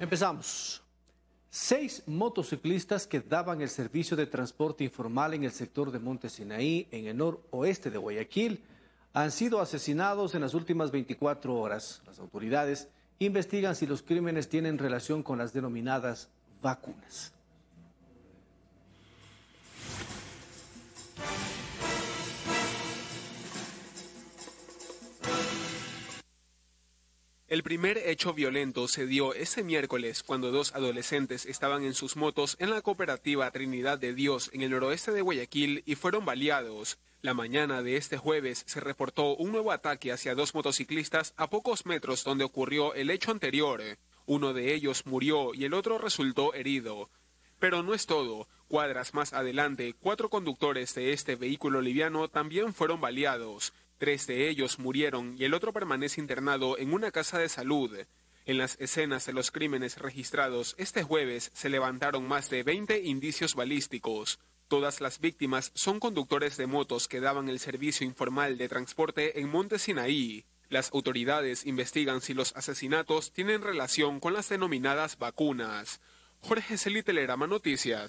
Empezamos. Seis motociclistas que daban el servicio de transporte informal en el sector de Monte Sinaí, en el noroeste de Guayaquil, han sido asesinados en las últimas 24 horas. Las autoridades investigan si los crímenes tienen relación con las denominadas vacunas. El primer hecho violento se dio este miércoles cuando dos adolescentes estaban en sus motos en la cooperativa Trinidad de Dios en el noroeste de Guayaquil y fueron baleados. La mañana de este jueves se reportó un nuevo ataque hacia dos motociclistas a pocos metros donde ocurrió el hecho anterior. Uno de ellos murió y el otro resultó herido. Pero no es todo. Cuadras más adelante, cuatro conductores de este vehículo liviano también fueron baleados. Tres de ellos murieron y el otro permanece internado en una casa de salud. En las escenas de los crímenes registrados este jueves se levantaron más de 20 indicios balísticos. Todas las víctimas son conductores de motos que daban el servicio informal de transporte en Monte Sinaí. Las autoridades investigan si los asesinatos tienen relación con las denominadas vacunas. Jorge Celí Telerama Noticias.